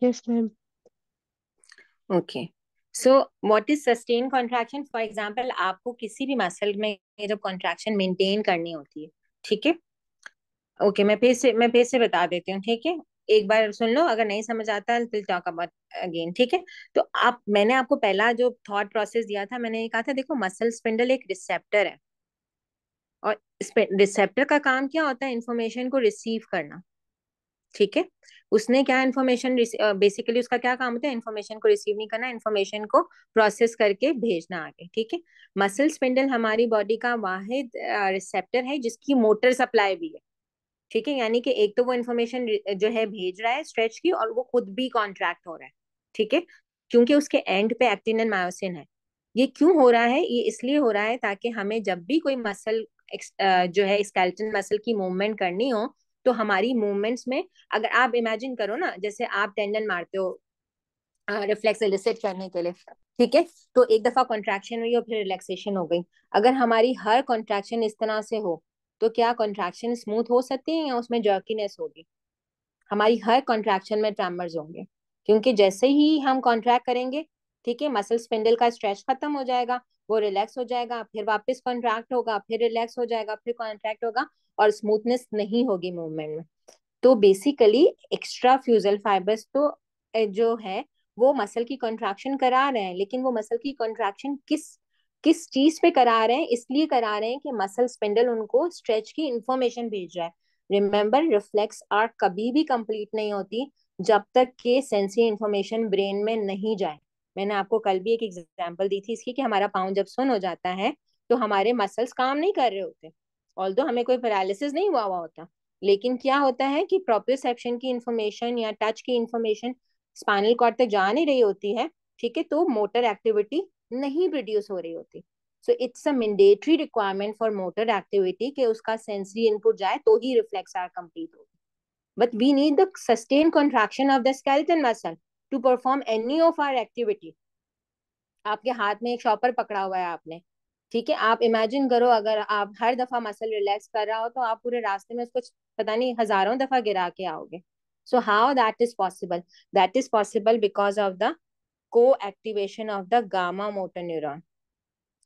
Yes, ma'am. Okay. so what is sustained contraction for example आपको किसी भी muscle में jab contraction maintain करनी होती है ठीक है ओके मैं phir se main phir se बता देती हूँ ठीक है एक बार सुन लो अगर नहीं समझ आता है तो अगेन ठीक है तो आप मैंने आपको पहला जो थॉट प्रोसेस दिया था मैंने ये कहा था देखो मसल स्पिंडल एक रिसेप्टर है और रिसेप्टर का काम क्या होता है इन्फॉर्मेशन को रिसीव करना ठीक है उसने क्या इन्फॉर्मेशन बेसिकली उसका क्या काम होता है इन्फॉर्मेशन को रिसीव नहीं करना इन्फॉर्मेशन को प्रोसेस करके भेजना आगे ठीक है मसल स्पिंडल हमारी बॉडी का वाहिद रिसेप्टर है जिसकी मोटर सप्लाई भी है ठीक है यानी कि एक तो वो इन्फॉर्मेशन जो है भेज रहा है स्ट्रेच की और वो खुद भी कॉन्ट्रैक्ट हो रहा है ठीक है क्योंकि उसके एंड पे एक्टिन एंड मायोसिन है ये क्यों हो रहा है ये इसलिए हो रहा है ताकि हमें जब भी कोई मसल जो है स्केल्टन मसल की मूवमेंट करनी हो तो हमारी मूवमेंट्स में अगर आप इमेजिन करो ना जैसे आप टेंडन मारते हो रिफ्लेक्स एलिसिट करने के लिए ठीक है तो एक दफा कॉन्ट्रैक्शन हुई और फिर रिलैक्सेशन हो गई अगर हमारी हर कॉन्ट्रैक्शन इस तरह से हो तो क्या कॉन्ट्रैक्शन स्मूथ हो सकती है या उसमें जर्किनेस होगी हमारी हर कॉन्ट्रैक्शन में ट्रैमर्स होंगे क्योंकि जैसे ही हम कॉन्ट्रैक्ट करेंगे ठीक है मसल स्पिंडल का स्ट्रेच खत्म हो जाएगा वो रिलैक्स हो जाएगा फिर वापस कॉन्ट्रैक्ट होगा फिर रिलैक्स हो जाएगा फिर कॉन्ट्रैक्ट होगा और स्मूथनेस नहीं होगी मूवमेंट में तो बेसिकली एक्स्ट्रा फ्यूजल फाइबर्स तो जो है वो मसल की कॉन्ट्रैक्शन करा रहे हैं लेकिन वो मसल की कॉन्ट्रैक्शन किस किस चीज पे करा रहे हैं इसलिए करा रहे हैं कि मसल स्पिंडल उनको स्ट्रेच की इंफॉर्मेशन भेज रहा है रिमेम्बर रिफ्लेक्स आर्ट कभी भी कंप्लीट नहीं होती जब तक के सेंसरी इंफॉर्मेशन ब्रेन में नहीं जाए मैंने आपको कल भी एक एग्जाम्पल दी थी इसकी कि हमारा पाउंड जब सुन हो जाता है तो हमारे मसल्स काम नहीं कर रहे होते ऑल हमें कोई पैरालिसिस नहीं हुआ हुआ होता लेकिन क्या होता है कि प्रोप्रियोसेप्शन की इंफॉर्मेशन या टच की इंफॉर्मेशन स्पाइनल कॉर्ड तक जा नहीं रही होती है ठीक है तो मोटर एक्टिविटी नहीं प्रोड्यूस हो रही होती so it's a mandatory requirement for motor activity के उसका सेंसरी इनपुट जाए तो ही रिफ्लेक्स आर कंप्लीट होगी but we need the sustain contraction of the skeleton muscle to perform any of our activity आपके हाथ में एक शॉपर पकड़ा हुआ है आपने ठीक है आप इमेजिन करो अगर आप हर दफा मसल रिलैक्स कर रहा हो तो आप पूरे रास्ते में उसको पता नहीं हजारों दफा गिरा के आओगे so how that is possible that is possible because of the coactivation of the gamma motor neuron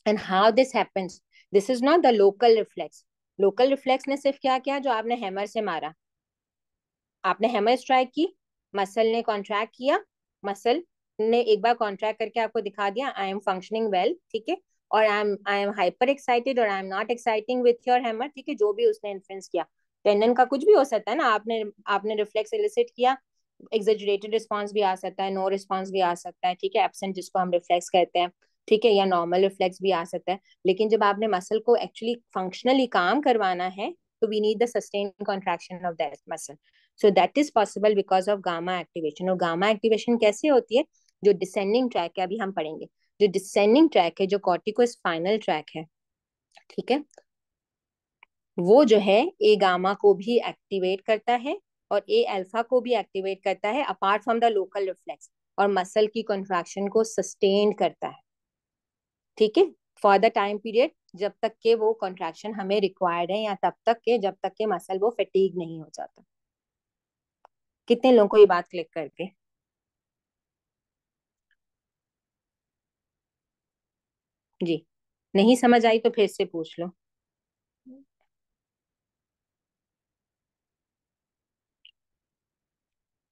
and how this happens this is not the local reflex local reflex ने सिर्फ क्या किया जो आपने हैमर से मारा आपने hammer strike की मसल ने कॉन्ट्रैक्ट किया मसल ने एक बार कॉन्ट्रैक्ट करके आपको दिखा दिया आई एम फंक्शनिंग वेल ठीक है और I'm I'm hyper excited और I'm not exciting with your hammer ठीक है जो भी उसने इन्फ्लुएंस किया टेंडन का कुछ भी हो सकता है ना आपने आपने रिफ्लेक्स एलिसिट किया एग्जेजरेटेड रिस्पॉन्स भी आ सकता है नो रिस्पॉन्स भी आ सकता है ठीक है एबसेंट जिसको हम रिफ्लेक्स कहते हैं ठीक है या नॉर्मल रिफ्लेक्स भी आ सकता है लेकिन जब आपने मसल को एक्चुअली फंक्शनली काम करवाना है तो we need the sustain contraction of that muscle so that is possible because of gamma activation और गामा एक्टिवेशन कैसे होती है जो डिसेंडिंग ट्रैक है अभी हम पढ़ेंगे जो डिसेंडिंग ट्रैक है जो कॉर्टिको स्पाइनल ट्रैक है ठीक है वो जो है ए गामा को भी एक्टिवेट करता है और ए अल्फा को भी एक्टिवेट करता है apart from the local reflex और मसल की कंट्रैक्शन को सस्टेन करता है ठीक है फॉर द टाइम पीरियड जब तक के वो कंट्रैक्शन हमें रिक्वायर्ड है या तब तक के जब तक के मसल वो फटीग नहीं हो जाता कितने लोगों को ये बात क्लिक करके जी नहीं समझ आई तो फिर से पूछ लो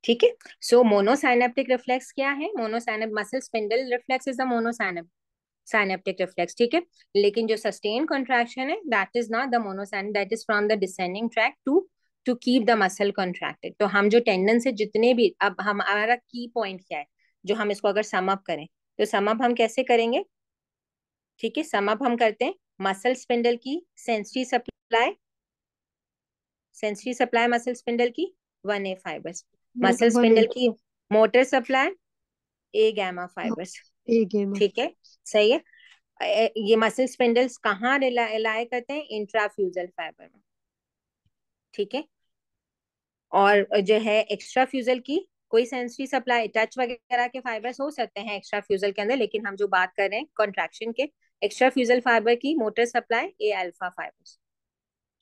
ठीक है सो मोनोसाइनेप्टिक रिफ्लेक्स क्या है monosynapse muscle spindle reflex is a monosynapse synaptic reflex ठीक है लेकिन जो सस्टेन कॉन्ट्रैक्शन है that is not the monosyn that is from the descending tract to to keep the muscle contracted तो हम जो टेंडन से जितने भी अब हमारा की पॉइंट क्या है जो हम इसको अगर सम अप करें तो सम अप हम कैसे करेंगे ठीक है सम अप हम करते हैं मसल स्पिंडल की sensory supply sensory supply muscle spindle की one A fibres muscle spindle की motor supply A gamma fibres ठीक है सही है ये मसल स्पिंडल्स कहाँ रिलाय करते हैं इंट्राफ्यूजल फाइबर में ठीक है और जो है एक्स्ट्रा फ्यूजल की कोई सेंसरी सप्लाई टच वगैरह के फाइबर्स हो सकते हैं एक्स्ट्रा फ्यूजल के अंदर लेकिन हम जो बात कर रहे हैं कॉन्ट्रेक्शन के एक्स्ट्रा फ्यूजल फाइबर की motor supply A alpha fibres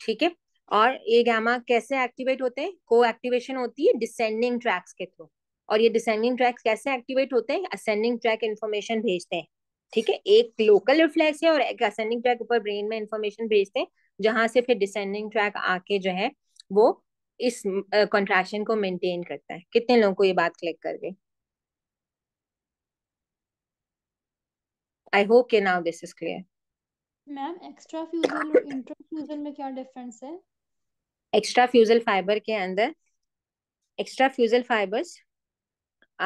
ठीक है और ए गैमा कैसे एक्टिवेट होते हैं को एक्टिवेशन होती है डिसेंडिंग ट्रैक्स के थ्रू और ये डिसेंडिंग ट्रैक्स कैसे एक्टिवेट होते हैं असेंडिंग ट्रैक इन्फॉर्मेशन भेजते हैं ठीक है एक लोकल रिफ्लेक्स है और एक असेंडिंग ट्रैक ऊपर ब्रेन में इन्फॉर्मेशन भेजते हैं जहां से फिर डिसेंडिंग ट्रैक आके जो है वो इस uh, को मेंटेन करता है कितने लोगों को ये बात क्लिक कर गई आई होप के now this is clear ma'am extrafusal और इंट्राफ्यूजल में क्या डिफरेंस है एक्स्ट्रा फ्यूजल फाइबर के अंदर extrafusal fibres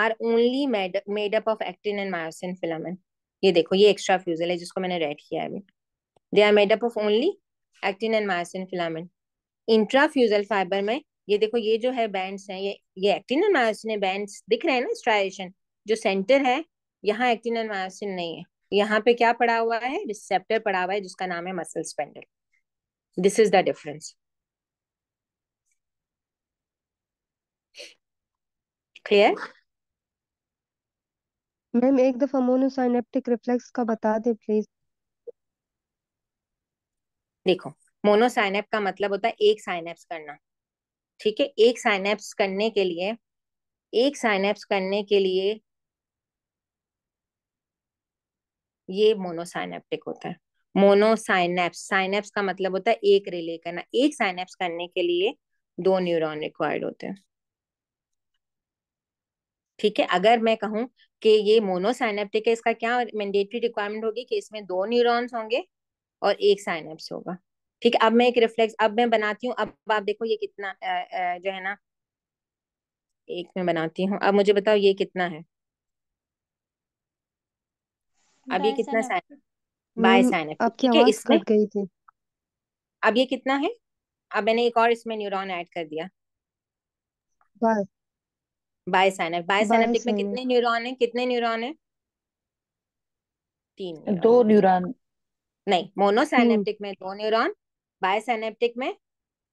are only made up of actin and myosin filament ये देखो ये एक्स्ट्रा फ्यूजल है जिसको मैंने रेड किया अभी they are made up of only actin and myosin filament intrafusal fibre में ये देखो ये जो है बैंड्स हैं ये ये एक्टिन एंड मायोसिन बैंड्स दिख रहे हैं ना स्ट्राइशन जो सेंटर है यहाँ एक्टिन एंड मायोसिन नहीं है यहाँ पे क्या पड़ा हुआ है रिसेप्टर पड़ा हुआ है जिसका नाम है muscle spindle this is the difference clear ma'am एक दफा मोनोसाइनेप्टिक रिफ्लेक्स का बता दे प्लीज देखो मोनोसाइनेप का मतलब होता है एक साइनेप्स करना ठीक है एक साइनेप्स करने के लिए एक साइनेप्स करने के लिए ये मोनोसाइनेप्टिक होता है मोनोसाइनेप्स साइनेप्स का मतलब होता है एक रिले करना एक साइनेप्स करने के लिए दो न्यूरॉन रिक्वायर्ड होते हैं ठीक है अगर मैं कहूँ कि ये मोनोसाइनेप्टिक है इसका क्या मैंडेटरी रिक्वायरमेंट होगी कि इसमें दो न्यूरॉन्स होंगे और एक साइनेप्स होगा ठीक है अब मैं एक रिफ्लेक्स अब मैं बनाती हूँ अब आप देखो ये कितना आ, आ, जो है ना एक में बनाती हूँ अब मुझे बताओ ये कितना है अब ये कितना साइन है बाय साइन है आपकी ठीक है आवाज इसमें कट गई थी अब ये कितना है अब मैंने एक और इसमें न्यूरॉन ऐड कर दिया बाय साइन है बाय साइन साइनेप्टिक में कितने न्यूरॉन है कितने न्यूरॉन है तीन दो न्यूरॉन नहीं मोनोसाइनेप्टिक hmm. में दो न्यूरॉन बायसाइनेप्टिक में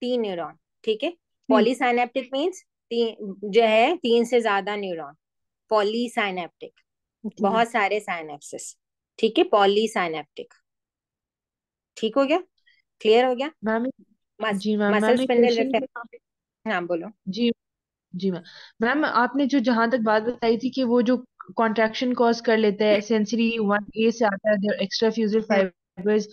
तीन न्यूरॉन ठीक है पॉलीसाइनेप्टिक मीन्स तीन जो है तीन से ज्यादा न्यूरॉन पॉलीसाइनेप्टिक बहुत सारे साइनेप्सिस ठीक है पॉली साइनेप्टिक ठीक हो गया क्लियर हो गया मैम जी मैम मसल स्पिंडल रिफ्लेक्स हाँ बोलो जी जी मैम मैम आपने जो जहां तक बात बताई थी कि वो जो कॉन्ट्रेक्शन कॉज कर लेते हैं सेंसरी वन ए से आता है एक्स्ट्रा फ्यूजल फाइबर्स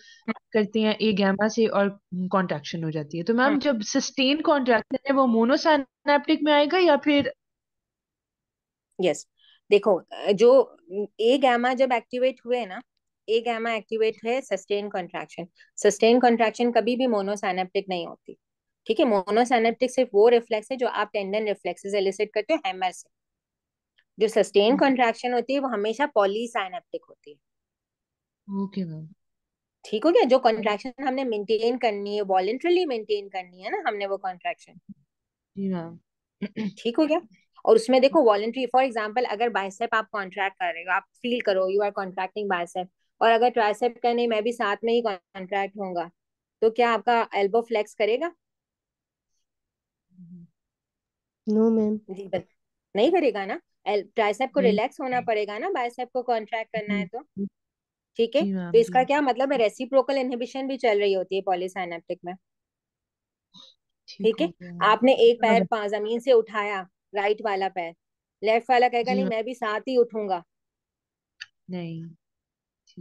करते हैं ए गैमा से और कॉन्ट्रेक्शन हो जाती है तो मैम हम्म। जब सस्टेन कॉन्ट्रेक्शन है वो मोनोसाइनेप्टिक में आएगा या फिर यस देखो जो ए गैमा जब एक्टिवेट हुए ना ए गैमा एक्टिवेट है सस्टेन कॉन्ट्रैक्शन सस्टेन कॉन्ट्रैक्शन कभी भी मोनोसाइनेप्टिक नहीं होती ठीक है मोनोसाइनेप्टिक सिर्फ वो रिफ्लेक्स है जो आप टेंडन रिफ्लेक्सेस एलिसिट करते हो हैमर से जो सस्टेन हम्म। कॉन्ट्रैक्शन होती है वो हमेशा पॉलीसाइनेप्टिक होती है ओके मैम ठीक हो गया जो कॉन्ट्रैक्शन हमने मेंटेन करनी है वॉलेंट्रली मेंटेन करनी है ना हमने वो कॉन्ट्रैक्शन जी मैम ठीक हो गया और उसमें देखो वॉलेंट्री फॉर एग्जाम्पल अगर बाइसेप आप कॉन्ट्रैक्ट कर रहे हो आप फील करो यू आर कॉन्ट्रैक्टिंग बाइसेप और अगर ट्राइसेप का नहीं मैं भी साथ में ही कॉन्ट्रैक्ट होगा तो क्या आपका एल्बो फ्लेक्स करेगा नो मैम जी बस नहीं करेगा ना ट्राइसेप को रिलैक्स होना पड़ेगा ना बाइसेप को कॉन्ट्रैक्ट करना है तो ठीक है तो इसका क्या मतलब है रेसिप्रोकल इनहिबिशन भी चल रही होती है पॉलीसाइनेप्टिक में ठीक है आपने एक पैर जमीन से उठाया राइट वाला पैर लेफ्ट वाला कहेगा नहीं मैं भी साथ ही उठूंगा नहीं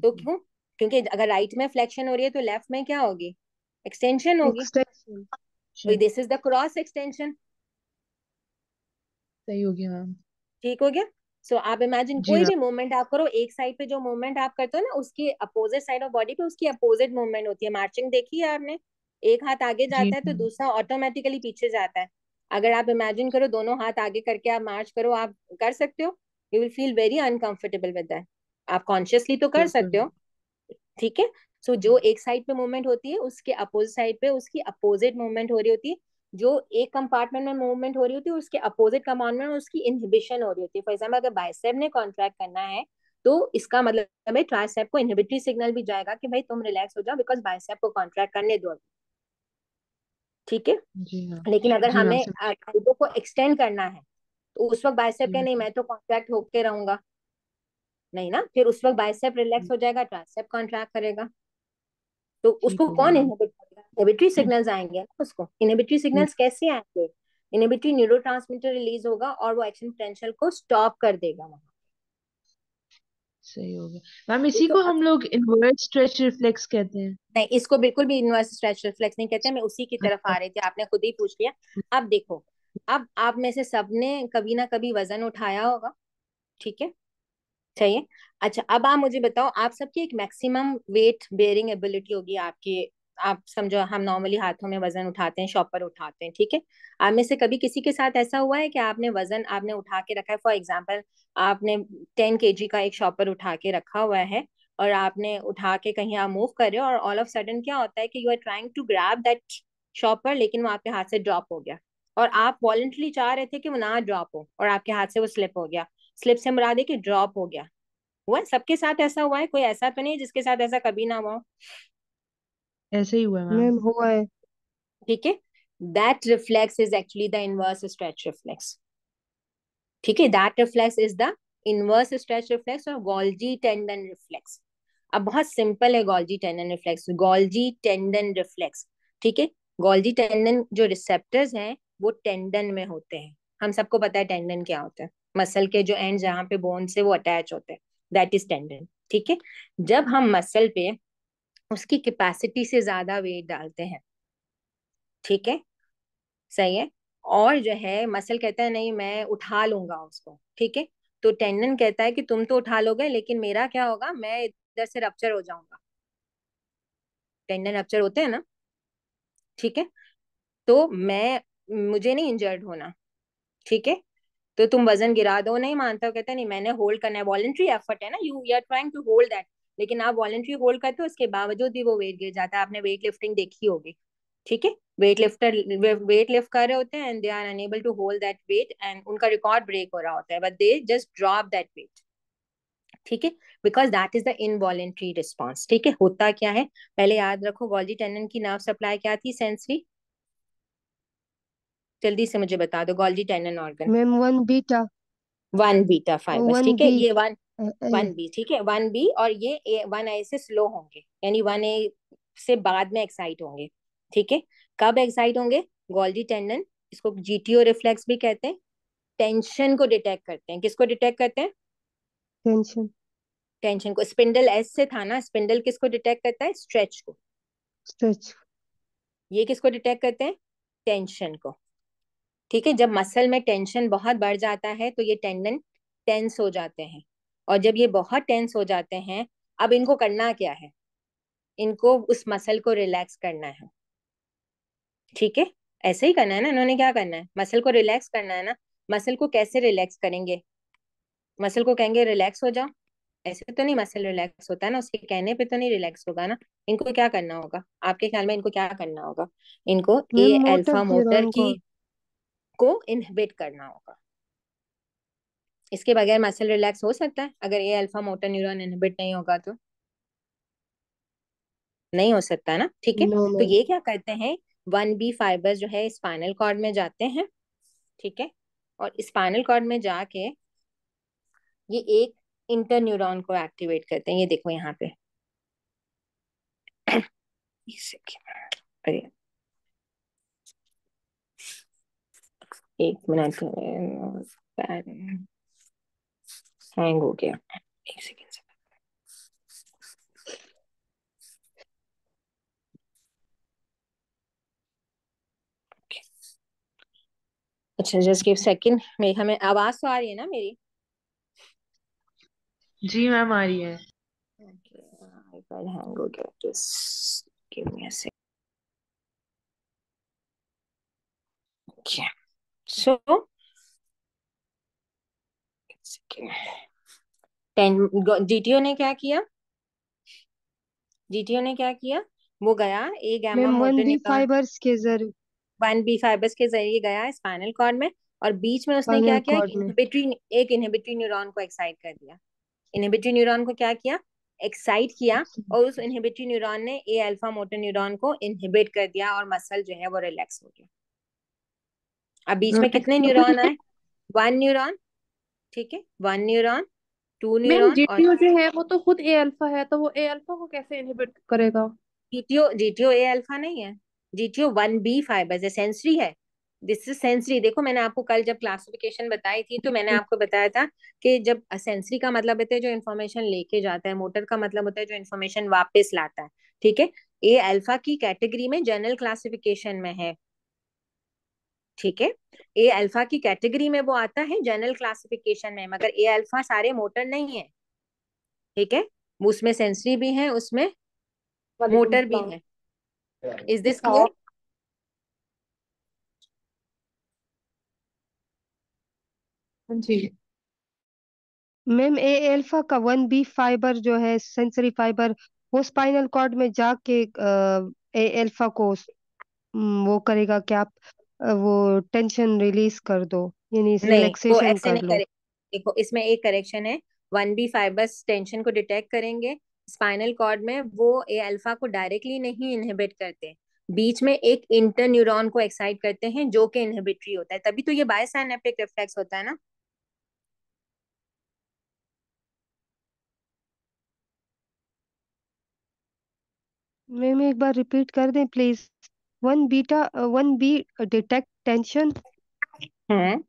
तो क्यों क्योंकि अगर राइट में फ्लेक्शन हो रही है तो लेफ्ट में क्या होगी एक्सटेंशन होगी this is the cross extension सही हो गया ठीक हो गया सो आप इमेजिन कोई हाँ। भी मूवमेंट आप करो एक साइड पे जो मूवमेंट आप करते हो ना उसकी अपोजिट साइड ऑफ बॉडी पे उसकी अपोजिट मूवमेंट होती है मार्चिंग देखी है आपने एक हाथ आगे जाता है तो हाँ। दूसरा ऑटोमेटिकली पीछे जाता है अगर आप इमेजिन करो दोनों हाथ आगे करके आप मार्च करो आप कर सकते हो you will feel very uncomfortable with that आप कॉन्शियसली तो कर सकते हो ठीक है सो जो एक साइड पे मूवमेंट होती है उसके अपोजिट साइड पे उसकी अपोजिट मूवमेंट हो रही होती है जो एक कंपार्टमेंट में मूवमेंट हो रही होती है उसके अपोजिट कमांडमेंट में उसकी इनहिबिशन हो रही होती है फॉर एग्जाम्पल अगर बाइसेप ने कॉन्ट्रैक्ट करना है तो इसका मतलब है ट्राइसेप को इनहिबिटरी सिग्नल भी जाएगा कि भाई तुम रिलैक्स हो जाओ बिकॉज बाइसेप को कॉन्ट्रैक्ट करने दो ठीक है हाँ। लेकिन अगर हाँ, हमें टाइबो को एक्सटेंड करना है तो उस वक्त बाइसेप के नहीं मैं तो कॉन्ट्रैक्ट होके रहूंगा नहीं ना फिर उस वक्त बाइसेप रिलैक्स हो जाएगा ट्राइसेप कॉन्ट्रैक्ट करेगा तो उसको कौन इनहिबिट करेगा इनहिबिटरी सिग्नल्स आएंगे ना उसको इनहिबिटरी सिग्नल्स कैसे आएंगे इनहिबिटरी न्यूरोट्रांसमीटर रिलीज होगा और वो एक्शन पोटेंशियल को स्टॉप कर देगा वहां सही हो गया मैम इसी को हम लोग इनवर्स स्ट्रेच रिफ्लेक्स कहते हैं नहीं इसको बिल्कुल भी इनवर्स स्ट्रेच रिफ्लेक्स नहीं कहते मैं उसी की तरफ अच्छा। आ रही थी आपने खुद ही पूछ लिया अब देखो अब आप में से सबने कभी ना कभी वजन उठाया होगा ठीक है चाहिए अच्छा अब आप मुझे बताओ आप सबकी एक मैक्सिमम वेट बेयरिंग एबिलिटी होगी आपके आप समझो हम नॉर्मली हाथों में वजन उठाते हैं शॉप पर उठाते हैं ठीक है आप में से कभी किसी के साथ ऐसा हुआ है कि आपने वजन आपने उठा के रखा है फॉर एग्जाम्पल आपने टेन के का एक शॉप पर उठा के रखा हुआ है और आपने उठा के कहीं आप मूव कर रहे हो और ऑल ऑफ सडन क्या होता है कि you are trying to grab that shop पर लेकिन वो आपके हाथ से ड्रॉप हो गया और आप वॉलेंटली चाह रहे थे कि वो ना ड्रॉप हो और आपके हाथ से वो स्लिप हो गया स्लिप से मरा दे कि ड्रॉप हो गया हुआ सबके साथ ऐसा हुआ है कोई ऐसा तो नहीं जिसके साथ ऐसा कभी ना हुआ ऐसे ही हुआ है मैम हुआ है ठीक है that reflex is actually the inverse stretch reflex ठीक है that reflex is the inverse stretch reflex और गोल्जी टेंडन रिफ्लेक्स अब बहुत सिंपल है Golgi tendon reflex Golgi tendon reflex ठीक है गोल्जी टेंडन जो रिसेप्टर्स हैं वो टेंडन में होते हैं हम सबको पता है टेंडन क्या होता है मसल के जो एंड जहां पे बोन से वो अटैच होते हैं दैट इज टेंडन ठीक है जब हम मसल पे उसकी कैपेसिटी से ज्यादा वेट डालते हैं ठीक है सही है और जो है मसल कहता है नहीं मैं उठा लूंगा उसको ठीक है तो टेंडन कहता है कि तुम तो उठा लोगे लेकिन मेरा क्या होगा मैं इधर से रप्चर हो जाऊंगा टेंडन रप्चर होते हैं ना ठीक है तो मैं मुझे नहीं इंजर्ड होना ठीक है तो तुम वजन गिरा दो नहीं मानता हो नहीं मैंने होल्ड करना है वॉलेंट्री एफर्ट है ना you you are trying to hold that लेकिन आप वॉलेंट्री होल्ड करते हो उसके बावजूद भी वो वेट गिर जाता है आपने वेट लिफ्टिंग देखी होगी ठीक है वेट लिफ्टर वेट लिफ्ट कर रहे होते हैं and they are unable to hold that weight and उनका रिकॉर्ड ब्रेक हो रहा होता है but they just drop that weight ठीक है because that is the involuntary response ठीक है होता क्या है पहले याद रखो गोल्जी टेंडन की नर्व सप्लाई क्या थी सेंसरी जल्दी से मुझे बता दो Golgi tendon organ ma'am one beta one beta fibre ठीक है ये वन वन हम्म। बी ठीक है वन बी और ये वन आई से स्लो होंगे यानी वन ए से बाद में एक्साइट होंगे ठीक है कब एक्साइट होंगे गोल्डी टेंडन इसको जीटीओ रिफ्लेक्स भी कहते हैं टेंशन को डिटेक्ट करते हैं किसको डिटेक्ट करते हैं टेंशन टेंशन को स्पिंडल एस से था ना स्पिंडल किसको डिटेक्ट करता है स्ट्रेच को स्ट्रेच ये किसको डिटेक्ट करते हैं टेंशन को ठीक है जब मसल में टेंशन बहुत बढ़ जाता है तो ये टेंडन टेंस हो जाते हैं और जब ये बहुत टेंस हो जाते हैं अब इनको करना क्या है इनको उस मसल को रिलैक्स करना है ठीक है ऐसे ही करना है ना इन्होंने क्या करना है मसल को रिलैक्स करना है ना मसल को कैसे रिलैक्स करेंगे मसल को कहेंगे रिलैक्स हो जाओ ऐसे तो नहीं मसल रिलैक्स होता है ना उसके कहने पे तो नहीं रिलैक्स होगा ना इनको क्या करना होगा आपके ख्याल में इनको क्या करना होगा इनको ए अल्फा मोटर की को इनहिबिट करना होगा इसके बगैर मसल रिलैक्स हो सकता है अगर ये अल्फा मोटर न्यूरॉन इनहिबिट नहीं होगा तो नहीं हो सकता ना ठीक है तो ये क्या करते हैं वन बी फाइबर्स जो है स्पाइनल कॉर्ड में जाते हैं ठीक है और स्पाइनल कॉर्ड में जाके ये एक इंटर न्यूरॉन को एक्टिवेट करते हैं ये देखो यहाँ पे एक मिनट हैंग हो गया एक सेकेंड से अच्छा जस्ट गिव सेकंड मेरी हमें आवाज तो आ रही है ना मेरी जी मैम आ रही है okay, हैंग हो गया just give me a second okay so then GTO ने क्या किया जीटीओ ने क्या किया वो गया A gamma one B fibres के वन बी फाइबर्स के जरिए गया स्पाइनल कॉर्ड में और बीच में उसने क्या किया इनहिबिटरी एक इनहिबिटरी न्यूरॉन को एक्साइट कर दिया इनहिबिटरी न्यूरॉन को क्या किया एक्साइट किया और उस इनहिबिटरी न्यूरॉन ने ए अल्फा मोटर न्यूरॉन को इनहिबिट कर दिया और मसल जो है वो रिलैक्स हो गया अब बीच में कितने न्यूरॉन आए वन न्यूरॉन ठीक है one neuron two neuron GTO जो है वो तो खुद ए अल्फा है तो वो ए अल्फा को कैसे इनहिबिट करेगा जीटीओ जीटीओ ए अल्फा नहीं है जीटीओ वन बी फाइबर है सेंसरी है दिस इज सेंसरी देखो मैंने आपको कल जब क्लासिफिकेशन बताई थी तो मैंने आपको बताया था कि जब सेंसरी का मतलब होता है जो इन्फॉर्मेशन लेके जाता है मोटर का मतलब होता है जो इन्फॉर्मेशन वापस लाता है ठीक है ए अल्फा की कैटेगरी में जनरल क्लासिफिकेशन में है ठीक है ए अल्फा की कैटेगरी में वो आता है जनरल क्लासिफिकेशन में मगर ए अल्फा सारे मोटर नहीं है ठीक है उसमें सेंसरी भी है उसमें मोटर भी है इज दिस क्लियर जी मैम ए एल्फा का वन बी फाइबर जो है सेंसरी फाइबर वो स्पाइनल कॉर्ड में जाके ए एल्फा को वो करेगा क्या वो टेंशन रिलीज कर दो यानी नहीं वो रिलैक्सेशन ऐसे कर नहीं लो करेंगे देखो इसमें एक करेक्शन है वन बी फाइबर्स टेंशन को डिटेक्ट करेंगे स्पाइनल कॉर्ड में वो ए अल्फा को डायरेक्टली नहीं इनहिबिट करते बीच में एक इंटर न्यूरॉन को एक्साइट करते हैं जो कि इनहिबिटरी होता है तभी तो ये बायोसाइनेप्टिक रिफ्लेक्स होता है ना मैम एक बार रिपीट कर दें please One beta, uh, one B detect tension. Hmm.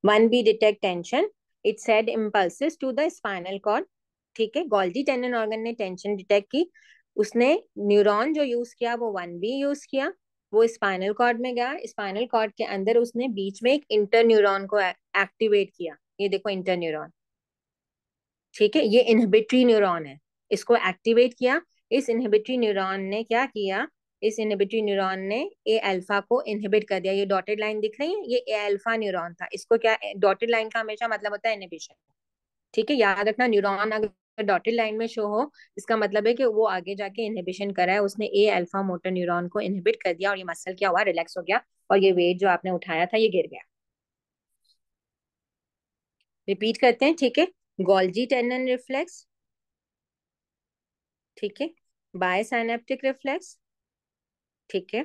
One B detect tension. It said impulses to the spinal cord. ठीक है गोल्जी टेंडन ऑर्गन ने टेंशन डिटेक्ट की उसने न्यूरॉन जो यूज किया वो वन बी यूज किया वो स्पाइनल कॉर्ड में गया स्पाइनल कॉर्ड के अंदर उसने बीच में एक इंटर न्यूरॉन को एक्टिवेट किया ये देखो इंटर न्यूरॉन ठीक है ये इनहिबिटरी न्यूरॉन है इसको एक्टिवेट किया इस इनहिबिटरी न्यूरॉन ने क्या किया इस इनहिबिटरी न्यूरॉन ने ए अल्फा को इनहिबिट कर दिया ये डॉटेड लाइन दिख रही है ये ए अल्फा न्यूरॉन था इसको क्या डॉटेड लाइन का हमेशा मतलब होता है इनहिबिशन ठीक है याद रखना न्यूरॉन अगर डॉटेड लाइन में शो हो इसका मतलब है कि वो आगे जाके इनहिबिशन करा है उसने ए अल्फा मोटर न्यूरॉन को इनहिबिट कर दिया और ये मसल क्या हुआ रिलैक्स हो गया और ये वेट जो आपने उठाया था ये गिर गया रिपीट करते हैं ठीक है गोल्जी टेंडन रिफ्लेक्स ठीक है बायसाइनेप्टिक रिफ्लेक्स ठीक है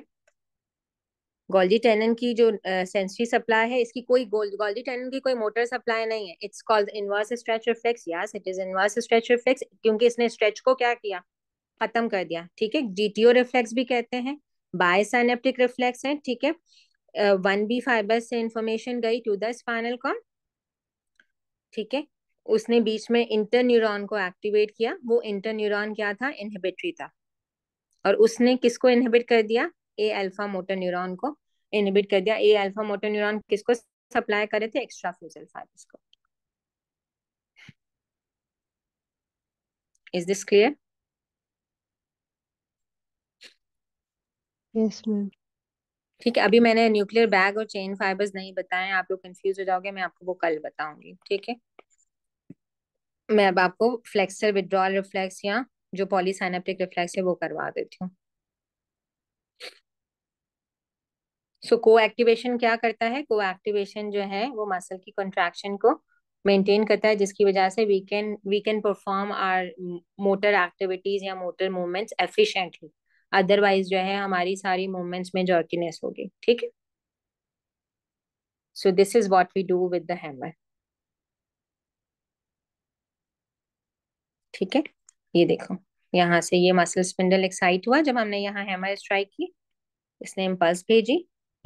गोल्डी टेनन की जो सेंसरी सप्लाई है इसकी कोई गोल्डी टेनन की कोई मोटर सप्लाई नहीं है it's called inverse stretch reflex yes it is inverse stretch reflex क्योंकि इसने स्ट्रेच को क्या किया खत्म कर दिया ठीक है डीटीओ रिफ्लेक्स भी कहते हैं बायसाइनेप्टिक रिफ्लेक्स है ठीक है वन बी फाइबर से इंफॉर्मेशन गई टू द स्पाइनल कॉर्ड ठीक है उसने बीच में इंटर न्यूरॉन को एक्टिवेट किया वो इंटर न्यूरॉन क्या था इनहिबिटरी था और उसने किसको इनहिबिट कर दिया ए अल्फा मोटर न्यूरॉन को इनहिबिट कर दिया ए अल्फा मोटर न्यूरॉन किसको सप्लाई करे थे एक्स्ट्रा फ्यूजल फाइबर्स को is this clear yes ma'am ठीक है अभी मैंने न्यूक्लियर बैग और चेन फाइबर्स नहीं बताए आप लोग कंफ्यूज हो जाओगे मैं आपको वो कल बताऊंगी ठीक है मैं अब आपको फ्लेक्सर विद्रॉल रिफ्लेक्स या जो पॉलीसाइनेप्टिक रिफ्लेक्स है वो करवा देती हूँ सो को एक्टिवेशन क्या करता है को एक्टिवेशन जो है वो मसल की कंट्रैक्शन को मेंटेन करता है जिसकी वजह से we can we can perform our motor activities या मोटर मूवमेंट्स एफिशिएंटली अदरवाइज जो है हमारी सारी मूवमेंट्स में जॉर्किनेस होगी ठीक है so this is what we do with the hammer ठीक है ये देखो यहाँ से ये मसल स्पिंडल एक्साइट हुआ जब हमने यहाँ हेमर स्ट्राइक की इसने इम्पल्स भेजी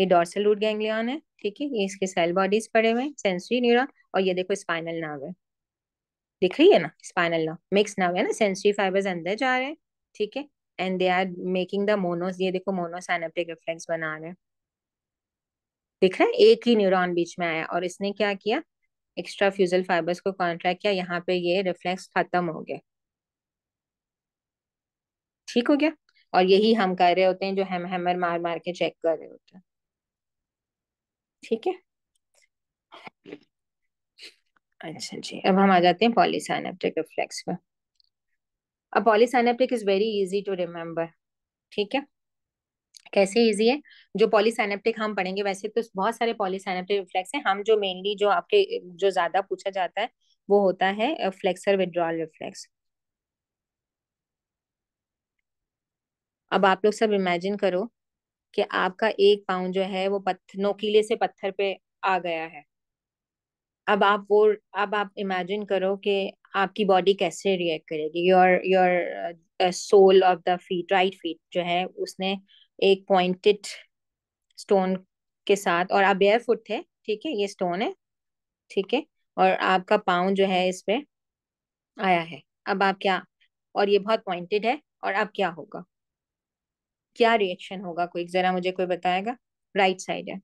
ये डॉर्सल रूट गैंग्लियन है ठीक है ये इसके सेल बॉडीज पड़े हुए सेंसरी न्यूरॉन और ये देखो स्पाइनल नाव है दिख रही है ना स्पाइनल नाव मिक्स नाव है ना सेंसरी फाइबर्स अंदर जा रहे हैं ठीक है and they are making the monos ये देखो मोनोसैनेप्टिक रिफ्लेक्स बना रहे दिख रहा है एक ही न्यूरॉन बीच में आया और इसने क्या किया एक्स्ट्रा फ्यूजल फाइबर्स को कॉन्ट्रैक्ट किया यहाँ पे ये रिफ्लेक्स खत्म हो गया ठीक हो गया और यही हम कर रहे होते हैं जो हम हैमर मार मार के चेक कर रहे होते हैं ठीक है अच्छा जी अब हम आ जाते हैं पॉलीसाइनेप्टिक रिफ्लेक्स पर अब polysynaptic is very easy to remember ठीक है कैसे इजी है जो पॉलीसाइनेप्टिक हम पढ़ेंगे वैसे तो बहुत सारे पॉलीसाइनेप्टिक रिफ्लेक्स हैं हम जो मेनली जो आपके जो ज्यादा पूछा जाता है वो होता है फ्लेक्सर विद्रॉल रिफ्लेक्स अब आप लोग सब इमेजिन करो कि आपका एक पाँव जो है वो पत्थर नोकीले से पत्थर पे आ गया है अब आप वो अब आप इमेजिन करो कि आपकी बॉडी कैसे रिएक्ट करेगी your your sole of the feet right feet जो है उसने एक पॉइंटेड स्टोन के साथ और आप बेयर फुट थे ठीक है ये स्टोन है ठीक है और आपका पाँव जो है इस पे आया है अब आप क्या और ये बहुत पॉइंटेड है और अब क्या होगा क्या रिएक्शन होगा कोई जरा मुझे कोई बताएगा राइट साइड है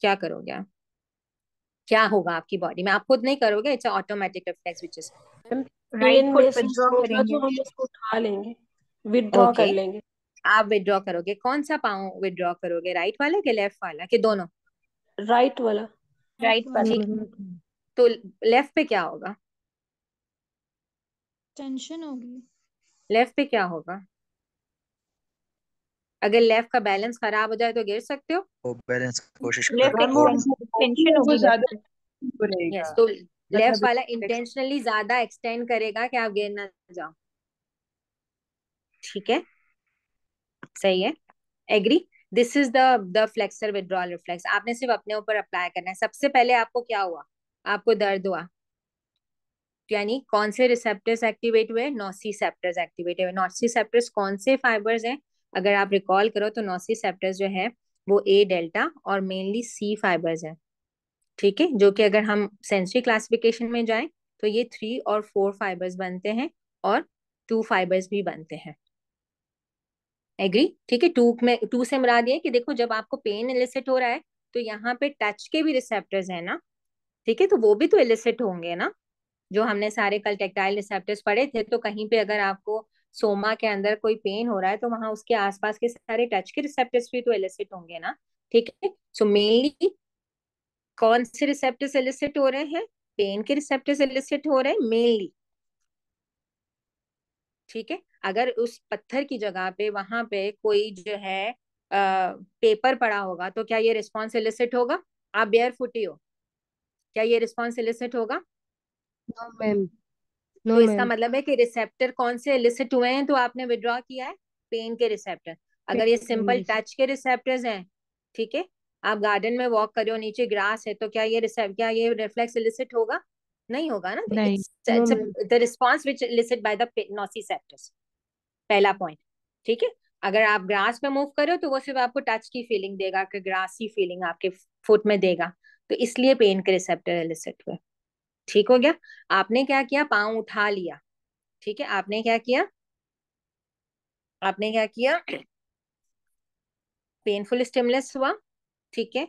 क्या करोगे आप क्या होगा आपकी बॉडी में आप खुद नहीं करोगे it's automatic reflex which is withdraw कर लेंगे आप विड्रॉ करोगे कौन सा पाओ विड्रॉ करोगे राइट वाला के लेफ्ट वाला के दोनों राइट वाला राइट वाला तो लेफ्ट पे क्या होगा टेंशन होगी लेफ्ट पे क्या होगा अगर लेफ्ट का बैलेंस खराब हो जाए तो गिर सकते हो बैलेंस कोशिश तो लेफ्ट वाला इंटेंशनली ज्यादा एक्सटेंड करेगा कि आप गिर ना जाओ ठीक है सही है agree this is the the flexor withdrawal reflex आपने सिर्फ अपने ऊपर अप्लाई करना है सबसे पहले आपको क्या हुआ आपको दर्द हुआ यानी कौन से रिसेप्टर्स एक्टिवेट हुए नॉसी सेप्टर्स एक्टिवेट हुए नॉसी सेप्टर्स कौन से फाइबर्स हैं अगर आप रिकॉल करो तो सेप्टर्स जो है वो ए डेल्टा और मेनली सी फाइबर्स है ठीक है जो कि अगर हम सेंसरी क्लासिफिकेशन में जाएं तो ये थ्री और फोर फाइबर्स बनते हैं और टू फाइबर्स भी बनते हैं एग्री ठीक है टू में टू से मरा दिए कि देखो जब आपको पेन एलिसिट हो रहा है तो यहाँ पे टच के भी रिसेप्टर्स हैं ना ठीक है तो वो भी तो एलिसिट होंगे ना जो हमने सारे कल टेक्टाइल रिसेप्टर्स पढ़े थे तो कहीं पे अगर आपको सोमा के अंदर कोई पेन हो रहा है तो वहां उसके आसपास के सारे टच के रिसेप्टर्स भी तो एलिसिट होंगे ना ठीक है सो मेनली कौन से रिसेप्टर्स एलिसिट हो रहे हैं पेन के रिसेप्टर्स एलिसिट हो रहे हैं मेनली ठीक है अगर उस पत्थर की जगह पे वहां पे कोई जो है आ, पेपर पड़ा होगा तो क्या ये रिस्पॉन्स एलिसिट होगा आप बेयर फुटी हो क्या ये रिस्पॉन्स एलिसिट होगा नो मैम तो इसका मतलब है कि रिसेप्टर कौन से एलिसिट हुए हैं तो आपने विड्रॉ किया है पेन के रिसेप्टर अगर ये सिंपल टच के रिसेप्टर हैं ठीक है आप गार्डन में वॉक करो नीचे ग्रास है तो क्या ये रिसेप्ट क्या ये रिफ्लेक्स एलिसिट होगा नहीं होगा ना the response which elicit by the nociceptors पहला पॉइंट ठीक है अगर आप ग्रास पे मूव करो तो वो सिर्फ आपको टच की फीलिंग देगा कि ग्रास ही फीलिंग आपके फुट में देगा तो इसलिए पेन के रिसेप्टर एलिसिट हुए ठीक हो गया आपने क्या किया पाँव उठा लिया ठीक है आपने क्या किया आपने क्या किया पेनफुल स्टिमुलस हुआ ठीक है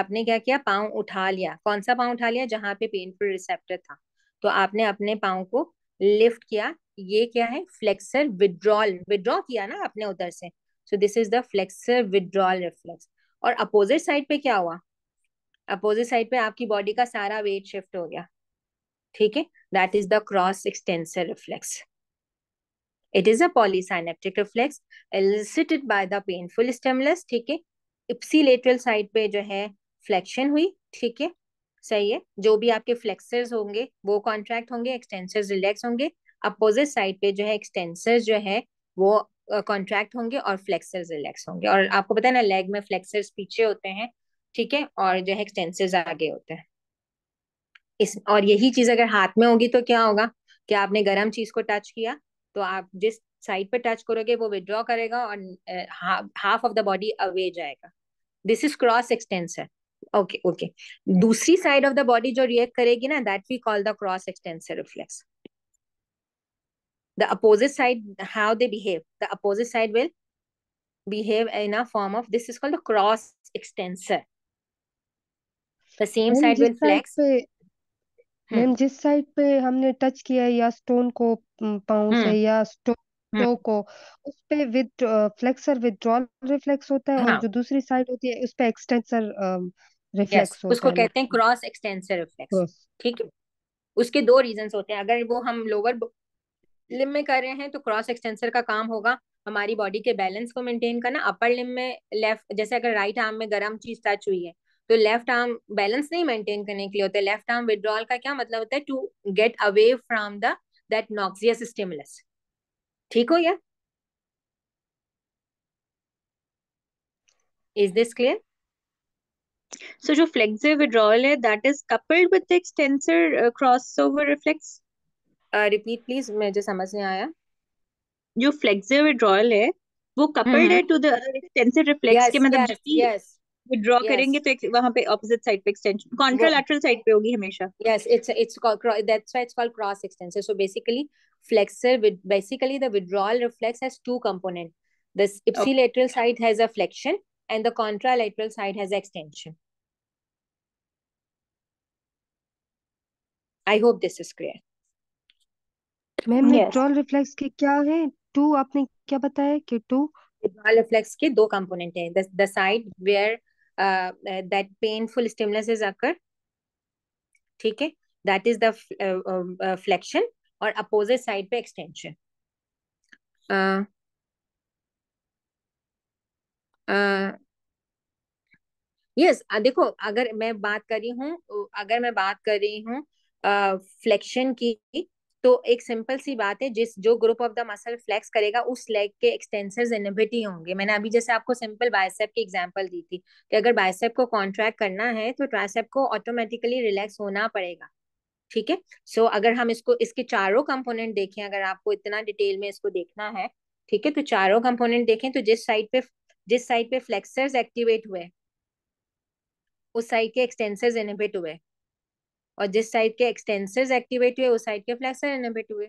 आपने क्या किया पाँव उठा लिया कौन सा पाँव उठा लिया जहां पे पेनफुल रिसेप्टर था तो आपने अपने पाँव को लिफ्ट किया ये क्या है फ्लेक्सर विड्रॉल विड्रॉ किया ना आपने उधर से so this is the flexor withdrawal reflex और अपोजिट साइड पे क्या हुआ अपोजिट साइड पे आपकी बॉडी का सारा वेट शिफ्ट हो गया ठीक है that is the cross extensor reflex it is a polysynaptic reflex elicited by the painful stimulus ठीक है इप्सी लेटरल साइड पे जो है फ्लेक्शन हुई ठीक है सही है जो भी आपके फ्लेक्सर्स होंगे वो कॉन्ट्रैक्ट होंगे एक्सटेंसर्स रिलैक्स होंगे अपोजिट साइड पे जो है एक्सटेंसर्स जो है वो कॉन्ट्रैक्ट uh, होंगे और फ्लेक्सर्स रिलैक्स होंगे और आपको पता है ना लेग में फ्लेक्सर्स पीछे होते हैं ठीक है और जो है एक्सटेंसर्स आगे होते हैं इस और यही चीज अगर हाथ में होगी तो क्या होगा कि आपने गर्म चीज को टच किया तो आप जिस साइड पे टच करोगे वो विड्रॉ करेगा और half of the body away जाएगा this is cross extensor okay okay दूसरी साइड ऑफ द बॉडी जो रिएक्ट करेगी ना that we call the cross extensor reflex the opposite side how they behave the opposite side will behave in a form of this is called the cross extensor the same and side will ma'am hmm. जिस side पे हमने touch किया है या stone को पाँव से हम्म या स्टोन हम्म। टो को उस पे विद फ्लेक्सर विड्रॉल रिफ्लेक्स होता है और हाँ जो दूसरी साइड होती है उस पे एक्सटेंसर यस रिफ्लेक्स होता उसको है कहते हैं क्रॉस एक्सटेंसर रिफ्लेक्स क्रॉस ठीक है उसके दो रीजंस होते हैं अगर वो हम लोअर लिम में कर रहे हैं तो क्रॉस एक्सटेंसर का काम होगा हमारी बॉडी के बैलेंस को मेंटेन करना अपर लिम में लेफ्ट जैसे अगर राइट आर्म में गर्म चीज टच हुई है तो लेफ्ट आर्म बैलेंस नहीं मेंटेन करने के लिए होता है लेफ्ट आर्म विद्रॉल का क्या मतलब होता है to get away from the that noxious stimulus ठीक हो या इज दिस क्लियर सो जो फ्लेक्सिव विड्रॉल है that is coupled with the extensor crossover reflex repeat please मुझे समझ नहीं आया जो फ्लेक्सिव विड्रॉल है वो कपल्ड हम्म। है टू द एक्सटेंसर रिफ्लेक्स के मतलब यस विड्रॉ yes. करेंगे तो एक वहां पे ऑपोजिट साइड पे एक्सटेंशन कॉन्ट्रालैटरल साइड पे होगी हमेशा yes it's it's called that's why it's called cross extensor so basically flexor basically the withdrawal reflex has two component this ipsilateral side has a flexion and the contralateral side has extension I hope this is clear ma'am withdrawal reflex के क्या है to आपने क्या बताया कि to withdrawal reflex के दो component है the side where that painful stimulus is occur ठीक है दैट इज द फ्लेक्शन और अपोजिट साइड पे extension uh, uh, yes yes, uh, देखो अगर मैं बात कर रही हूँ अगर मैं बात कर रही हूँ फ्लेक्शन uh, की तो एक सिंपल सी बात है जिस जो group of the muscle flex करेगा उस लेग के एक्सटेंसर इनहिबिट ही होंगे मैंने अभी जैसे आपको सिंपल बायसेप की एग्जांपल दी थी कि अगर बायसेप को कॉन्ट्रैक्ट करना है तो ट्राइसेप को ऑटोमेटिकली रिलैक्स होना पड़ेगा ठीक है सो अगर हम इसको इसके चारों कंपोनेंट देखें अगर आपको इतना डिटेल में इसको देखना है ठीक है तो चारों कंपोनेंट देखें तो जिस साइड पे जिस साइड पे फ्लेक्सर्स एक्टिवेट हुए उस साइड के एक्सटेंसर्स इनहिबिट हुए और जिस साइड के एक्सटेंसर्स एक्टिवेट हुए उस साइड के फ्लैक्सर इनहिबिट हुए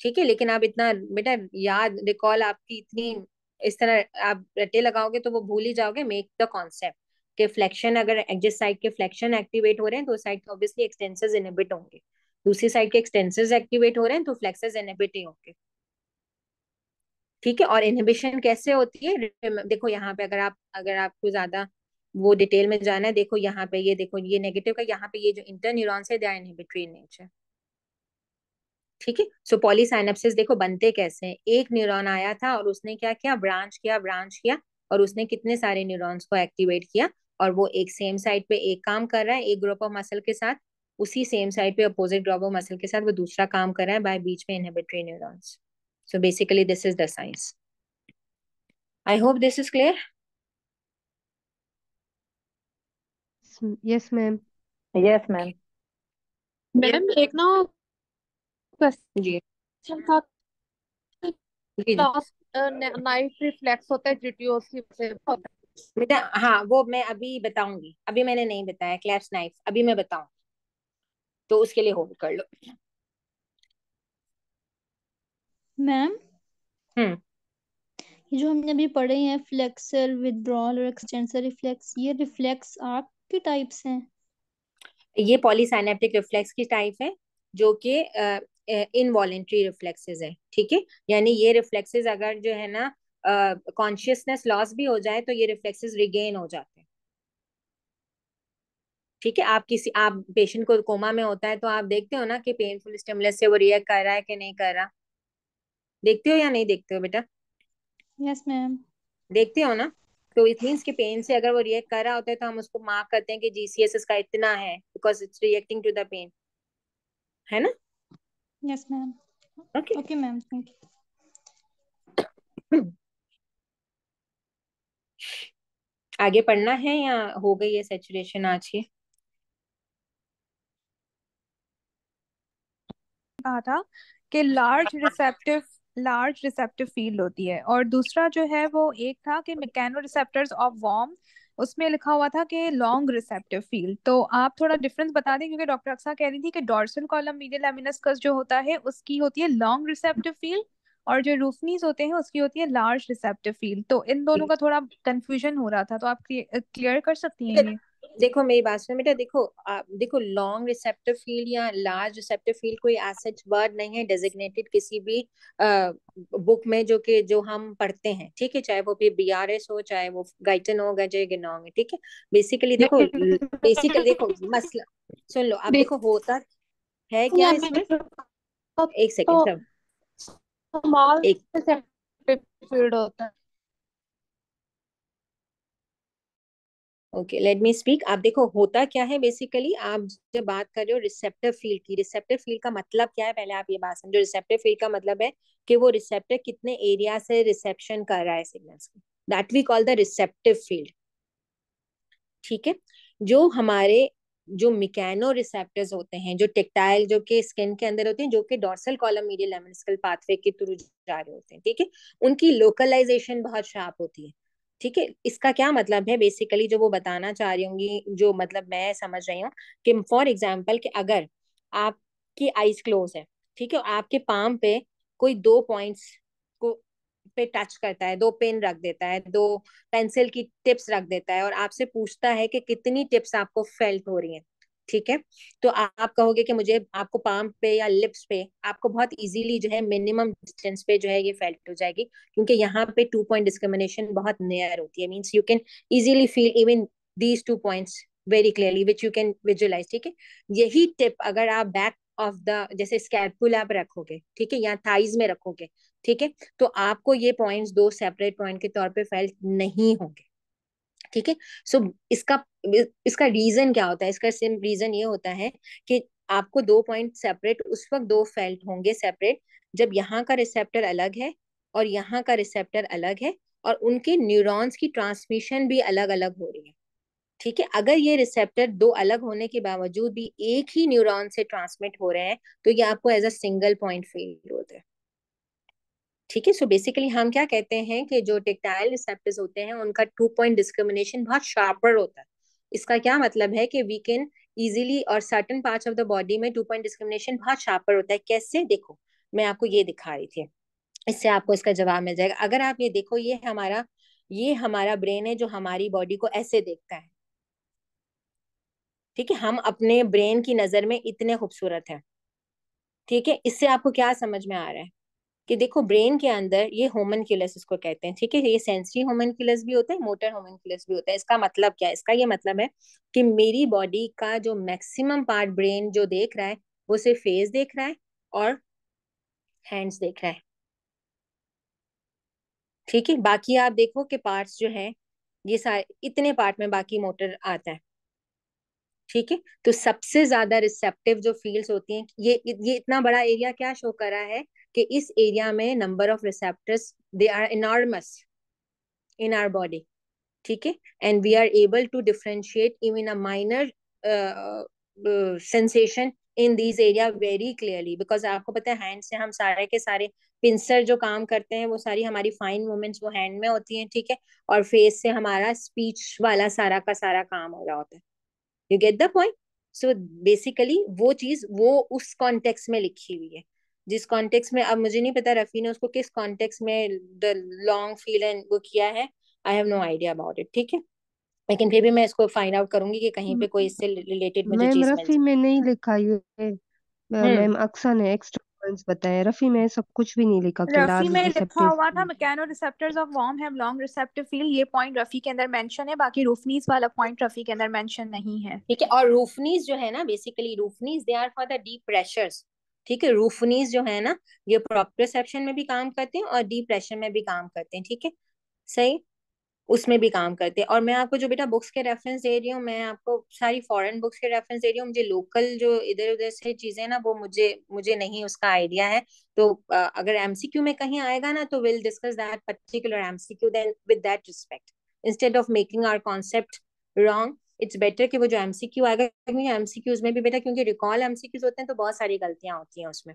ठीक है लेकिन आप इतना बेटा याद रिकॉल आपकी इतनी इस तरह आप रटे लगाओगे तो वो भूल ही जाओगे मेक द कॉन्सेप्ट के फ्लेक्शन अगर जिस साइड के फ्लेक्शन एक्टिवेट हो रहे हैं तो उस साइड के ऑब्वियसली एक्सटेंसर्स इनहिबिट होंगे दूसरी साइड के एक्सटेंसर्स एक्टिवेट हो रहे हैं तो फ्लेक्सर्स इनहिबिट ही होंगे ठीक है और इनहिबिशन कैसे होती है देखो यहाँ पे अगर आप अगर आपको ज्यादा वो डिटेल में जाना है देखो यहाँ पे ये देखो ये नेगेटिव का यहाँ पे ये जो इंटर न्यूरॉन्स है दे आर इनहिबिटरी नेचर ठीक है सो पॉलीसाइनेप्सिस देखो बनते कैसे हैं एक न्यूरॉन आया था और उसने क्या किया ब्रांच किया ब्रांच किया और उसने कितने सारे न्यूरॉन्स को एक्टिवेट किया और वो एक सेम साइड पे एक काम कर रहा है एक ग्रुप ऑफ मसल के साथ उसी सेम साइड पे अपोजिट ग्रुप ऑफ मसल के साथ वो दूसरा काम कर रहा है बाय बीच में inhibitory neurons so basically this is the science I hope this is clear yes ma'am yes ma'am ma'am एक ना क्वेश्चन था नाइट रिफ्लेक्स uh, होता है जीटीओस से बेटा हाँ वो मैं अभी बताऊंगी अभी मैंने नहीं बताया क्लैश नाइफ अभी मैं बताऊंगी तो उसके लिए होल्ड कर लो मैम हम्म। ये जो हमने अभी पढ़े हैं फ्लेक्सर विद्रॉल और एक्सटेंसर रिफ्लेक्स ये रिफ्लेक्स आप की टाइप्स हैं ये पॉलीसाइनेप्टिक रिफ्लेक्स की टाइप है जो कि इनवॉलेंट्री रिफ्लेक्सेस है ठीक है यानी ये रिफ्लेक्सेस अगर जो है ना कॉन्शियसनेस लॉस भी हो जाए तो ये रिफ्लेक्सेस रिगेन हो जाते हैं ठीक है आप किसी आप पेशेंट को कोमा में होता है तो आप देखते हो ना कि पेनफुल स्टिमुलस से वो रिएक्ट कर रहा है कि नहीं कर रहा देखते हो या नहीं देखते हो बेटा यस मैम देखते हो ना तो इट मीन्स कि पेन से अगर वो रिएक्ट कर रहा होता है तो हम उसको मार्क करते हैं कि जीसीएस का इतना है because it's reacting to the pain है ना yes ma'am okay okay ma'am thank you आगे पढ़ना है या हो गई है सेचुरेशन आज की कहा था कि large receptive large receptive field होती है और दूसरा जो है वो एक था कि मैकेनो रिसेप्टर्स ऑफ वॉर्म उसमें लिखा हुआ था कि लॉन्ग रिसेप्टिव फील्ड तो आप थोड़ा डिफरेंस बता दें क्योंकि डॉक्टर अक्सा कह रही थी कि डॉर्सल कॉलम मीडियल एमिनस्कस जो होता है उसकी होती है लॉन्ग रिसेप्टिव फील्ड और जो रूफनीज होते हैं उसकी होती है लार्ज रिसेप्टिव फील्ड तो इन दोनों का थोड़ा कंफ्यूजन हो रहा था तो आप क्लियर कर सकती हैं ये देखो मेरी बात सुनो बेटा देखो आ, देखो लॉन्ग रिसेप्टिव फील्ड या लार्ज रिसेप्टिव फील्ड कोई एसेट वर्ड नहीं है डेजिग्नेटेड किसी भी आ, बुक में जो कि जो हम पढ़ते हैं ठीक है चाहे वो भी बी आर एस हो चाहे वो गाइटन हो गजे गिनोंग ठीक है बेसिकली देखो बेसिकली देखो मसला सुन लो अब देखो होता है क्या इसमें एक सेकेंड तो एक फील्ड होता है ओके लेट मी स्पीक आप देखो होता क्या है बेसिकली आप जब बात कर रहे हो रिसेप्टर फील्ड की रिसेप्टर फील्ड का मतलब क्या है पहले आप ये बात समझो रिसेप्टर फील्ड का मतलब है कि वो रिसेप्टर कितने एरिया से रिसेप्शन कर रहा है सिग्नल्स की that we call the receptive field ठीक है जो हमारे जो मिकैनो रिसेप्टर्स होते हैं जो टेक्टाइल जो के स्किन के अंदर होते हैं जो कि dorsal column medial lemniscal pathway के थ्रू जा रहे होते हैं ठीक है उनकी लोकलाइजेशन बहुत शार्प होती है ठीक है इसका क्या मतलब है बेसिकली जो वो बताना चाह रही होंगी जो मतलब मैं समझ रही हूँ कि फॉर एग्जाम्पल कि अगर आपकी आईज क्लोज है ठीक है आपके पाम पे कोई दो पॉइंट्स को पे टच करता है दो पेन रख देता है दो पेंसिल की टिप्स रख देता है और आपसे पूछता है कि कितनी टिप्स आपको फेल्ट हो रही हैं ठीक है तो आ, आप कहोगे कि मुझे आपको पाम पे या लिप्स पे आपको बहुत इजीली जो है मिनिमम डिस्टेंस पे जो है ये फेल्ट हो जाएगी क्योंकि यहाँ पे टू पॉइंट डिस्क्रिमिनेशन बहुत नियर होती है means you can easily feel even these two points very clearly which you can visualise ठीक है यही टिप अगर आप बैक ऑफ द जैसे स्कैपुल आप रखोगे ठीक है या थाइज में रखोगे ठीक है तो आपको ये पॉइंट्स दो सेपरेट पॉइंट के तौर पे फेल्ट नहीं होंगे ठीक है सो इसका इसका रीजन क्या होता है इसका सेम रीजन ये होता है कि आपको दो पॉइंट सेपरेट उस वक्त दो फेल्ट होंगे सेपरेट जब यहाँ का रिसेप्टर अलग है और यहाँ का रिसेप्टर अलग है और उनके न्यूरॉन्स की ट्रांसमिशन भी अलग अलग हो रही है ठीक है अगर ये रिसेप्टर दो अलग होने के बावजूद भी एक ही न्यूरॉन से ट्रांसमिट हो रहे हैं तो ये आपको as a single point feel होता है ठीक है सो बेसिकली हम क्या कहते हैं कि जो टेक्टाइल रिसेप्टर्स होते हैं उनका टू पॉइंट डिस्क्रिमिनेशन बहुत शार्पर होता है इसका क्या मतलब है कि वी कैन इजीली और certain parts of the body में टू पॉइंट डिस्क्रिमिनेशन बहुत शार्पर होता है कैसे देखो मैं आपको ये दिखा रही थी इससे आपको इसका जवाब मिल जाएगा अगर आप ये देखो ये हमारा ये हमारा ब्रेन है जो हमारी बॉडी को ऐसे देखता है ठीक है हम अपने ब्रेन की नजर में इतने खूबसूरत हैं ठीक है इससे आपको क्या समझ में आ रहा है कि देखो ब्रेन के अंदर ये होमन इसको कहते हैं ठीक है ये सेंसरी होमन भी होता है मोटर होमन भी होता है इसका मतलब क्या है इसका ये मतलब है कि मेरी बॉडी का जो मैक्सिमम पार्ट ब्रेन जो देख रहा है वो सिर्फ फेस देख रहा है और हैंड्स देख रहा है ठीक है बाकी आप देखो कि पार्ट्स जो है ये सारे इतने पार्ट में बाकी मोटर आता है ठीक है तो सबसे ज्यादा रिसेप्टिव जो फील्ड्स होती हैं ये ये इतना बड़ा एरिया क्या शो कर रहा है कि इस एरिया में number of receptors they are enormous in our body ठीक है and we are able to differentiate even a minor sensation in this area very clearly because आपको पता है हैंड से हम सारे के सारे पिंसर जो काम करते हैं वो सारी हमारी फाइन मूवमेंट्स वो हैंड में होती हैं ठीक है और फेस से हमारा स्पीच वाला सारा का सारा काम हो रहा होता है you get the point so basically वो चीज वो उस कॉन्टेक्स्ट में लिखी हुई है जिस कॉन्टेक्स्ट में अब मुझे नहीं पता रफ़ी ने उसको किस कॉन्टेक्स्ट में द लॉन्ग फील एंड वो किया है I have no idea about it ठीक है लेकिन फिर भी मैं इसको फाइंड आउट करूंगी कि कहीं पे कोई हम्म। इससे रिलेटेड मुझे चीज मिल रफ़ी में नहीं लिखा ये हम्म। मैम अक्सा ने एक्स्ट्रा पॉइंट्स बताए रफ़ी में सब कुछ भी नहीं लिखा कि रफ़ी में लिखा हुआ था mechanoreceptors of warm have long receptive field ये पॉइंट रफ़ी के अंदर मेंशन है बाकी रूफनीज वाला पॉइंट रफ़ी के अंदर मेंशन नहीं है ठीक है और रूफनीज जो है ना basically Ruffinis they are for the deep pressures ठीक है रूफनीज जो है ना ये प्रोप्रोसेप्शन में भी काम करते हैं और डिप्रेशन में भी काम करते हैं ठीक है सही उसमें भी काम करते हैं और मैं आपको जो बेटा बुक्स के रेफरेंस दे रही हूँ मैं आपको सारी फॉरेन बुक्स के रेफरेंस दे रही हूँ मुझे लोकल जो इधर उधर से चीजें ना वो मुझे मुझे नहीं उसका आइडिया है तो अगर एमसीक्यू में कहीं आएगा ना तो will discuss that particular MCQ then with that respect instead of making our concept wrong it's better कि वो जो एमसीक्यू आएगा क्योंकि एमसीक्यूज में भी बेटा क्योंकि रिकॉल एमसीक्यूज होते हैं तो बहुत सारी गलतियां होती हैं उसमें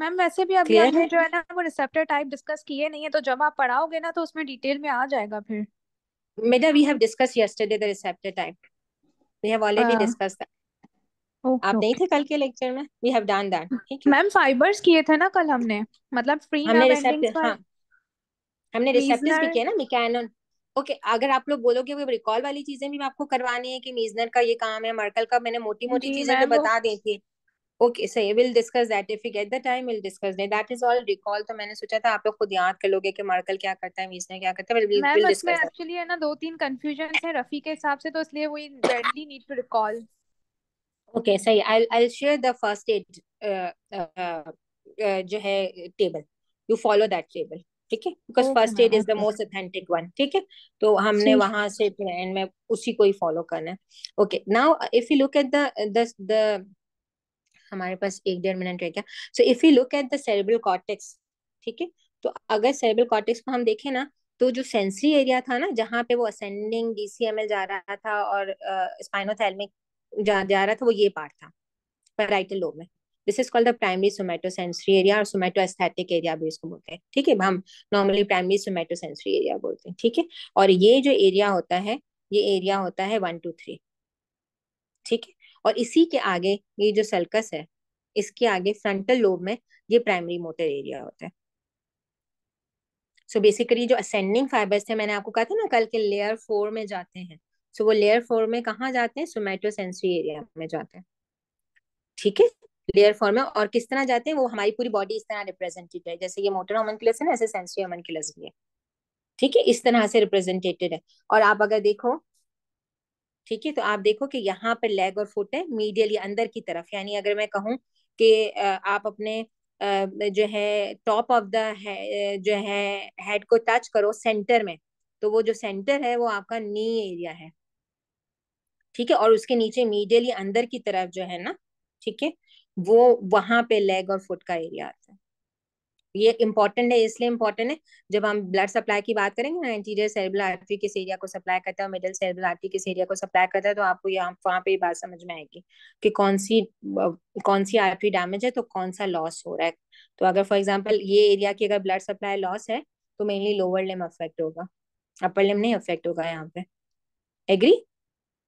मैम वैसे भी अभी आपने जो है ना वो रिसेप्टर टाइप डिस्कस किए नहीं है तो जब आप पढ़ाओगे ना तो उसमें डिटेल में आ जाएगा फिर मेडा we have discuss yesterday the receptor type we have already discuss that आप नहीं थे कल के लेक्चर में वी हैव डन दैट ठीक है मैम फाइबर्स किए थे ना कल हमने मतलब फ्री हमने रिसेप्टर हां हमने रिसेप्टर्स भी किए ना मिकैनन ओके okay, अगर आप लोग बोलोगे वो रिकॉल वाली चीजें भी मैं आपको करवानी है कि मीजनर का ये काम है मर्कल का मैंने मोटी मोटी चीजें तो बता दी थी ओके सही will discuss that if you get the time will discuss that that is all recall तो मैंने सोचा था आप लोग खुद याद कर लोगे कि मार्कल क्या करता है मीजनर क्या करता है विल विल डिस्कस एक्चुअली है ना दो तीन कंफ्यूजन है रफी के हिसाब से तो इसलिए वी रेडली नीड टू रिकॉल ओके सही I I will share the First Aid जो है table you follow that table ठीक है because First Aid is the most authentic one ठीक है तो हमने वहां से फिर एंड में उसी को ही फॉलो करना है okay now if you look at the the हमारे पास एक डेढ़ मिनट रह गया so if you look at the cerebral cortex ठीक है तो अगर सेरेब्रल कॉर्टेक्स को हम देखें ना तो जो सेंसरी एरिया था ना जहाँ पे वो असेंडिंग डीसीएमएल जा रहा था और स्पाइनोथैलमिक uh, जा, जा रहा था वो ये पार्ट था पैराइटल लोब में this is called the primary somatosensory area और सोमैटोस्थेटिक एरिया भी इसको बोलते हैं ठीक है हम नॉर्मली प्राइमरी सोमैटोसेंसरी एरिया बोलते हैं ठीक है और ये जो एरिया होता है ये एरिया होता है वन टू थ्री ठीक है और इसी के आगे ये जो सल्कस है इसके आगे फ्रंटल लोब में ये प्राइमरी मोटर एरिया होता है सो so बेसिकली जो असेंडिंग फाइबर्स थे मैंने आपको कहा था ना कल के लेयर फोर में जाते हैं सो so वो लेयर फोर में कहाँ जाते हैं सोमैटोसेंसरी सेंसरी एरिया में जाते हैं ठीक है लेयर फॉर्म में और किस तरह जाते हैं वो हमारी पूरी बॉडी इस तरह रिप्रेजेंटेड है जैसे ये मोटर क्लस है ना ऐसे सेंसरी क्लस भी है ठीक है इस तरह से रिप्रेजेंटेटेड है और आप अगर देखो ठीक है तो आप देखो कि यहाँ पर लेग और फुट है मीडियल या अंदर की तरफ यानी अगर मैं कहूँ कि आप अपने जो है टॉप ऑफ द जो है हेड को टच करो सेंटर में तो वो जो सेंटर है वो आपका नी एरिया है ठीक है और उसके नीचे या अंदर की तरफ जो है ना ठीक है वो वहां पे लेग और फुट का एरिया आता है ये इंपॉर्टेंट है इसलिए इंपॉर्टेंट है जब हम ब्लड सप्लाई की बात करेंगे ना इंटीरियर सेरेब्रल आर्टरी किस एरिया को सप्लाई करता है मिडिल सेरेब्रल आर्टरी किस एरिया को सप्लाई करता है तो आपको यहाँ वहां पे बात समझ में आएगी कि कौन सी कौन सी आर्टरी डैमेज है तो कौन सा लॉस हो रहा है तो अगर फॉर एग्जाम्पल ये एरिया की अगर ब्लड सप्लाई लॉस है तो मेनली लोअर लिम अफेक्ट होगा अपर लिम नहीं अफेक्ट होगा यहाँ पे एग्री